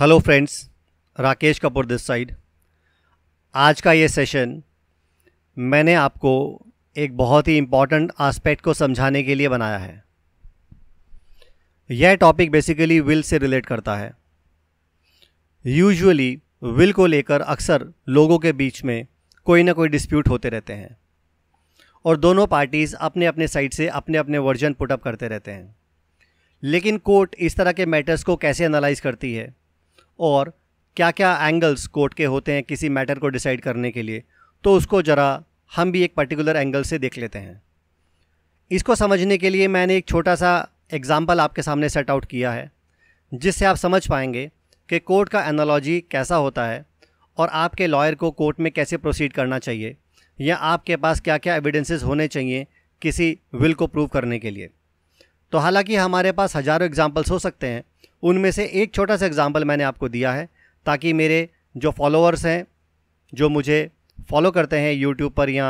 Hello friends Rakesh Kapoor this side आज का ये सेशन मैंने आपको एक बहुत ही इम्पॉर्टेंट आस्पेक्ट को समझाने के लिए बनाया है यह टॉपिक बेसिकली विल से रिलेट करता है यूजुअली विल को लेकर अक्सर लोगों के बीच में कोई ना कोई डिस्प्यूट होते रहते हैं और दोनों पार्टीज़ अपने अपने साइड से अपने अपने वर्जन पुटअप करते रहते हैं लेकिन कोर्ट इस तरह के मैटर्स को कैसे एनालाइज करती है और क्या क्या एंगल्स कोर्ट के होते हैं किसी मैटर को डिसाइड करने के लिए तो उसको ज़रा हम भी एक पर्टिकुलर एंगल से देख लेते हैं इसको समझने के लिए मैंने एक छोटा सा एग्ज़ाम्पल आपके सामने सेट आउट किया है जिससे आप समझ पाएंगे कि कोर्ट का एनालॉजी कैसा होता है और आपके लॉयर को कोर्ट में कैसे प्रोसीड करना चाहिए या आपके पास क्या क्या एविडेंसेस होने चाहिए किसी विल को प्रूव करने के लिए तो हालांकि हमारे पास हज़ारों एग्जाम्पल्स हो सकते हैं उनमें से एक छोटा सा एग्ज़ाम्पल मैंने आपको दिया है ताकि मेरे जो फॉलोअर्स हैं जो मुझे फॉलो करते हैं यूट्यूब पर या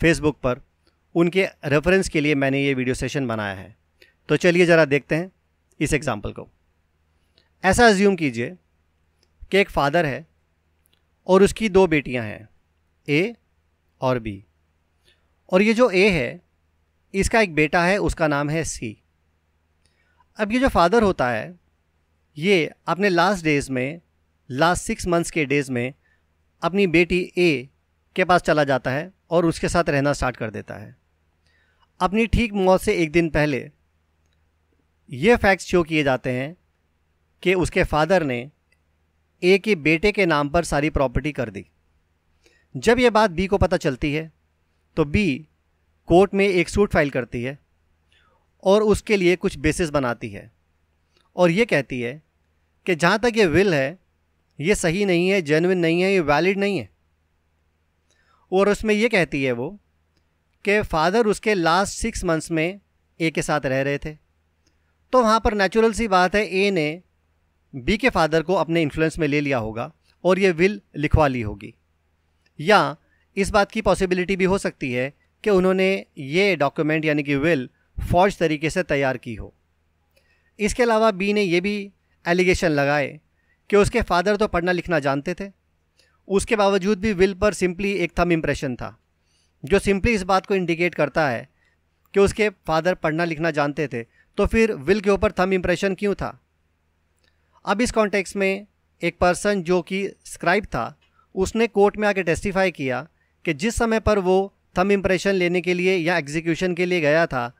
फेसबुक पर उनके रेफरेंस के लिए मैंने ये वीडियो सेशन बनाया है तो चलिए ज़रा देखते हैं इस एग्ज़ाम्पल को ऐसा अज्यूम कीजिए कि एक फादर है और उसकी दो बेटियां हैं ए और बी और ये जो ए है इसका एक बेटा है उसका नाम है सी अब ये जो फादर होता है ये अपने लास्ट डेज़ में लास्ट सिक्स मंथ्स के डेज़ में अपनी बेटी ए के पास चला जाता है और उसके साथ रहना स्टार्ट कर देता है अपनी ठीक मौत से एक दिन पहले ये फैक्ट्स शो किए जाते हैं कि उसके फादर ने ए के बेटे के नाम पर सारी प्रॉपर्टी कर दी जब यह बात बी को पता चलती है तो बी कोर्ट में एक सूट फाइल करती है और उसके लिए कुछ बेसिस बनाती है और ये कहती है कि जहाँ तक ये विल है ये सही नहीं है जेनविन नहीं है ये वैलिड नहीं है और उसमें ये कहती है वो कि फादर उसके लास्ट सिक्स मंथ्स में ए के साथ रह रहे थे तो वहाँ पर नेचुरल सी बात है ए ने बी के फादर को अपने इन्फ्लुएंस में ले लिया होगा और ये विल लिखवा ली होगी या इस बात की पॉसिबिलिटी भी हो सकती है कि उन्होंने ये डॉक्यूमेंट यानी कि विल फौज तरीके से तैयार की हो इसके अलावा बी ने ये भी एलिगेशन लगाए कि उसके फादर तो पढ़ना लिखना जानते थे उसके बावजूद भी विल पर सिंपली एक थम इम्प्रेशन था जो सिंपली इस बात को इंडिकेट करता है कि उसके फादर पढ़ना लिखना जानते थे तो फिर विल के ऊपर थम इम्प्रेशन क्यों था अब इस कॉन्टेक्स्ट में एक पर्सन जो कि स्क्राइब था उसने कोर्ट में आके टेस्टिफाई किया कि जिस समय पर वो थम इम्प्रेशन लेने के लिए या एग्जीक्यूशन के लिए गया था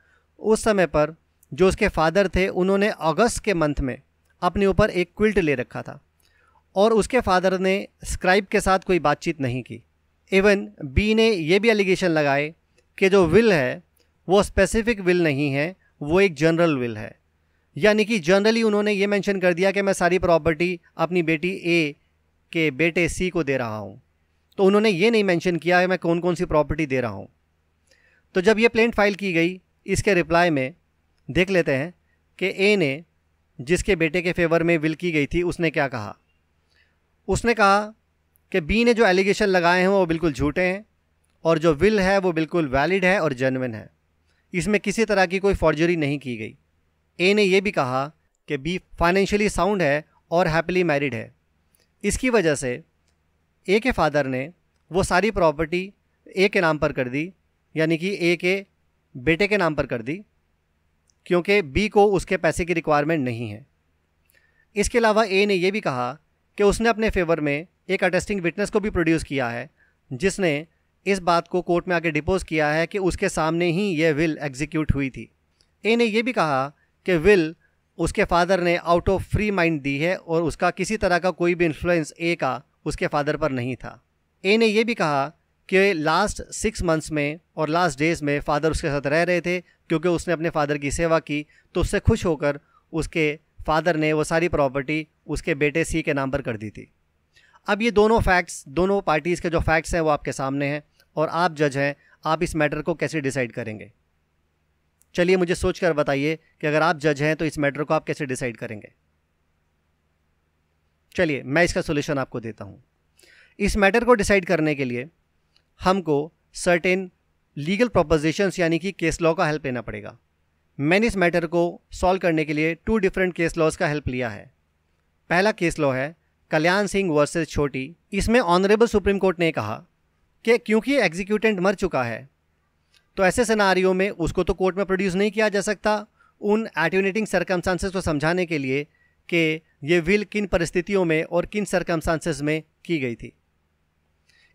उस समय पर जो उसके फादर थे उन्होंने अगस्त के मंथ में अपने ऊपर एक क्विल्ट ले रखा था और उसके फादर ने स्क्राइब के साथ कोई बातचीत नहीं की इवन बी ने यह भी एलिगेशन लगाए कि जो विल है वो स्पेसिफिक विल नहीं है वो एक जनरल विल है यानी कि जनरली उन्होंने ये मेंशन कर दिया कि मैं सारी प्रॉपर्टी अपनी बेटी ए के बेटे सी को दे रहा हूँ तो उन्होंने ये नहीं मेंशन किया है मैं कौन कौन सी प्रॉपर्टी दे रहा हूँ तो जब ये प्लेंट फाइल की गई इसके रिप्लाई में देख लेते हैं कि ए ने जिसके बेटे के फेवर में विल की गई थी उसने क्या कहा उसने कहा कि बी ने जो एलिगेशन लगाए हैं वो बिल्कुल झूठे हैं और जो विल है वो बिल्कुल वैलिड है और जेनविन है इसमें किसी तरह की कोई फॉर्जरी नहीं की गई ए ने यह भी कहा कि बी फाइनेंशियली साउंड है और हैप्पीली मैरिड है इसकी वजह से ए के फादर ने वो सारी प्रॉपर्टी ए के नाम पर कर दी यानी कि ए के बेटे के नाम पर कर दी क्योंकि बी को उसके पैसे की रिक्वायरमेंट नहीं है इसके अलावा ए ने यह भी कहा कि उसने अपने फेवर में एक अटेस्टिंग विटनेस को भी प्रोड्यूस किया है जिसने इस बात को कोर्ट में आके डिपोज किया है कि उसके सामने ही यह विल एग्जीक्यूट हुई थी ए ने यह भी कहा कि विल उसके फादर ने आउट ऑफ फ्री माइंड दी है और उसका किसी तरह का कोई भी इन्फ्लुएंस ए का उसके फादर पर नहीं था ए ने यह भी कहा कि लास्ट सिक्स मंथ्स में और लास्ट डेज़ में फ़ादर उसके साथ रह रहे थे क्योंकि उसने अपने फ़ादर की सेवा की तो उससे खुश होकर उसके फ़ादर ने वो सारी प्रॉपर्टी उसके बेटे सी के नाम पर कर दी थी अब ये दोनों फैक्ट्स दोनों पार्टीज़ के जो फैक्ट्स हैं वो आपके सामने हैं और आप जज हैं आप इस मैटर को कैसे डिसाइड करेंगे चलिए मुझे सोच कर बताइए कि अगर आप जज हैं तो इस मैटर को आप कैसे डिसाइड करेंगे चलिए मैं इसका सोल्यूशन आपको देता हूँ इस मैटर को डिसाइड करने के लिए हमको सर्टेन लीगल प्रोपोजिशंस यानी कि केस लॉ का हेल्प लेना पड़ेगा मैंने इस मैटर को सॉल्व करने के लिए टू डिफरेंट केस लॉज का हेल्प लिया है पहला केस लॉ है कल्याण सिंह वर्सेस छोटी इसमें ऑनरेबल सुप्रीम कोर्ट ने कहा कि क्योंकि एग्जीक्यूटेंट मर चुका है तो ऐसे सिनारियों में उसको तो कोर्ट में प्रोड्यूस नहीं किया जा सकता उन एट्यूनेटिंग सर्कमस्टांसेस को समझाने के लिए कि ये विल किन परिस्थितियों में और किन सरकमस्टांसेस में की गई थी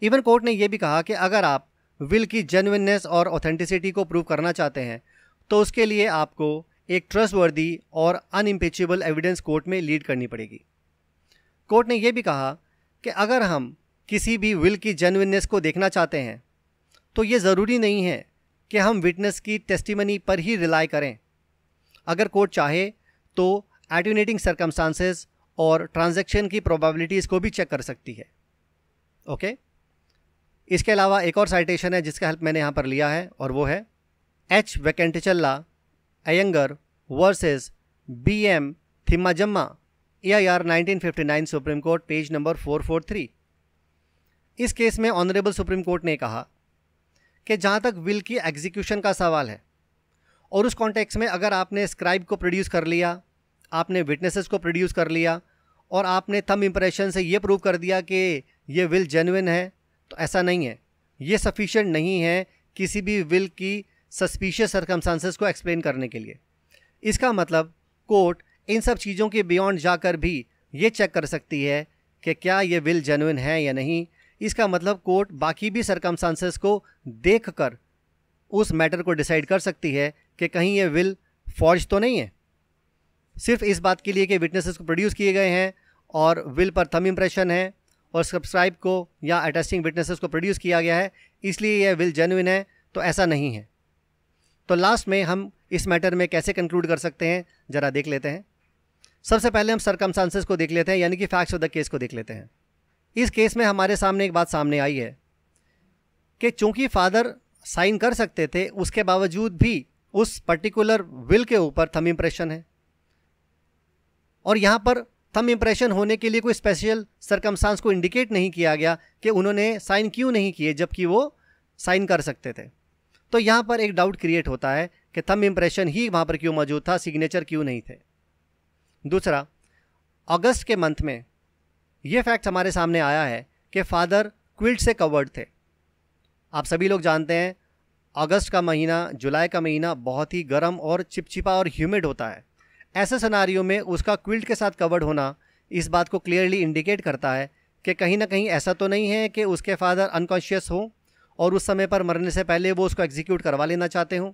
इवन कोर्ट ने यह भी कहा कि अगर आप विल की जेनविननेस और ऑथेंटिसिटी को प्रूव करना चाहते हैं तो उसके लिए आपको एक ट्रस्टवर्दी और अनइम्पेचेबल एविडेंस कोर्ट में लीड करनी पड़ेगी कोर्ट ने यह भी कहा कि अगर हम किसी भी विल की जेनविननेस को देखना चाहते हैं तो ये ज़रूरी नहीं है कि हम विटनेस की टेस्टिमनी पर ही रिलाई करें अगर कोर्ट चाहे तो एटिनेटिंग सर्कमस्टांसेस और ट्रांजैक्शन की प्रोबेबिलिटीज़ को भी चेक कर सकती है ओके okay? इसके अलावा एक और साइटेशन है जिसका हेल्प मैंने यहाँ पर लिया है और वो है H Venkatachalla Iyengar versus B M Thimmajamma A I R Supreme Court page number 443 इस केस में ऑनरेबल सुप्रीम कोर्ट ने कहा कि जहाँ तक विल की एग्जीक्यूशन का सवाल है और उस कॉन्टेक्स्ट में अगर आपने स्क्राइब को प्रोड्यूस कर लिया आपने विटनेसेस को प्रोड्यूस कर लिया और आपने थम इम्प्रेशन से ये प्रूव कर दिया कि ये विल जेनविन है तो ऐसा नहीं है ये सफिशेंट नहीं है किसी भी विल की सस्पिशियस सरकमस्टांसिस को एक्सप्लेन करने के लिए इसका मतलब कोर्ट इन सब चीज़ों के बियॉन्ड जाकर भी ये चेक कर सकती है कि क्या ये विल जेनविन है या नहीं इसका मतलब कोर्ट बाकी भी सरकमस्टांसिस को देख कर उस मैटर को डिसाइड कर सकती है कि कहीं ये विल फॉर्ज तो नहीं है सिर्फ इस बात के लिए कि विटनेसेस को प्रोड्यूस किए गए हैं और विल पर थम इम्प्रेशन है और सब्सक्राइब को या अटेस्टिंग विटनेसेस को प्रोड्यूस किया गया है इसलिए यह विल जेनविन है तो ऐसा नहीं है तो लास्ट में हम इस मैटर में कैसे कंक्लूड कर सकते हैं ज़रा देख लेते हैं सबसे पहले हम सरकमस्टांसेस को देख लेते हैं यानी कि फैक्ट्स ऑफ द केस को देख लेते हैं इस केस में हमारे सामने एक बात सामने आई है कि चूँकि फादर साइन कर सकते थे उसके बावजूद भी उस पर्टिकुलर विल के ऊपर थम इम्प्रेशन है और यहाँ पर थम इम्प्रेशन होने के लिए कोई स्पेशल सरकमस्टांस को इंडिकेट नहीं किया गया कि उन्होंने साइन क्यों नहीं किए जबकि वो साइन कर सकते थे तो यहाँ पर एक डाउट क्रिएट होता है कि थम इम्प्रेशन ही वहाँ पर क्यों मौजूद था सिग्नेचर क्यों नहीं थे दूसरा अगस्त के मंथ में ये फैक्ट हमारे सामने आया है कि फादर क्विल्ट से कवर्ड थे आप सभी लोग जानते हैं अगस्त का महीना जुलाई का महीना बहुत ही गर्म और चिपचिपा और ह्यूमिड होता है ऐसे सिनारियों में उसका क्विल्ट के साथ कवर्ड होना इस बात को क्लियरली इंडिकेट करता है कि कहीं ना कहीं ऐसा तो नहीं है कि उसके फादर अनकॉन्शियस हों और उस समय पर मरने से पहले वो उसको एग्जीक्यूट करवा लेना चाहते हों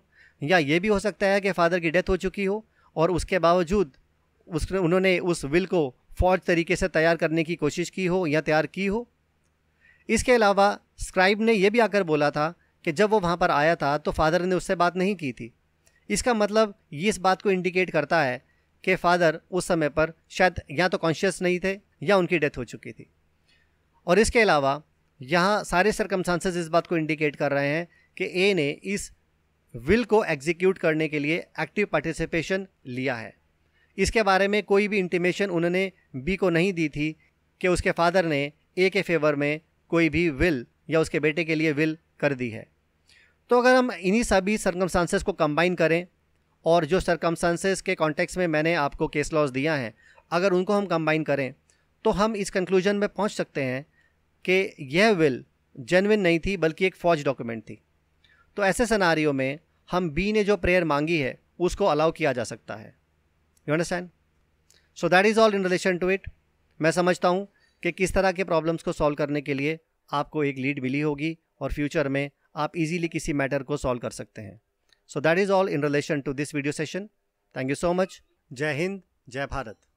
या ये भी हो सकता है कि फादर की डेथ हो चुकी हो और उसके बावजूद उस उन्होंने उस विल को फौज तरीके से तैयार करने की कोशिश की हो या तैयार की हो इसके अलावा स्क्राइब ने यह भी आकर बोला था कि जब वो वहाँ पर आया था तो फादर ने उससे बात नहीं की थी इसका मतलब ये इस बात को इंडिकेट करता है के फादर उस समय पर शायद या तो कॉन्शियस नहीं थे या उनकी डेथ हो चुकी थी और इसके अलावा यहाँ सारे सरकमस्टांसेस इस बात को इंडिकेट कर रहे हैं कि ए ने इस विल को एग्जीक्यूट करने के लिए एक्टिव पार्टिसिपेशन लिया है इसके बारे में कोई भी इंटीमेशन उन्होंने बी को नहीं दी थी कि उसके फादर ने ए के फेवर में कोई भी विल या उसके बेटे के लिए विल कर दी है तो अगर हम इन्हीं सभी सर्कमस्टांसेस को कंबाइन करें और जो सरकमस्टांसेस के कॉन्टेक्स्ट में मैंने आपको केस लॉज दिया है अगर उनको हम कंबाइन करें तो हम इस कंक्लूजन में पहुंच सकते हैं कि यह विल जेनविन नहीं थी बल्कि एक फ़ौज डॉक्यूमेंट थी तो ऐसे सनारियों में हम बी ने जो प्रेयर मांगी है उसको अलाउ किया जा सकता है you understand so that is all in relation to it मैं समझता हूँ कि किस तरह के प्रॉब्लम्स को सॉल्व करने के लिए आपको एक लीड मिली होगी और फ्यूचर में आप इजीली किसी मैटर को सॉल्व कर सकते हैं So that is all in relation to this video session. Thank you so much. Jai Hind, Jai Bharat.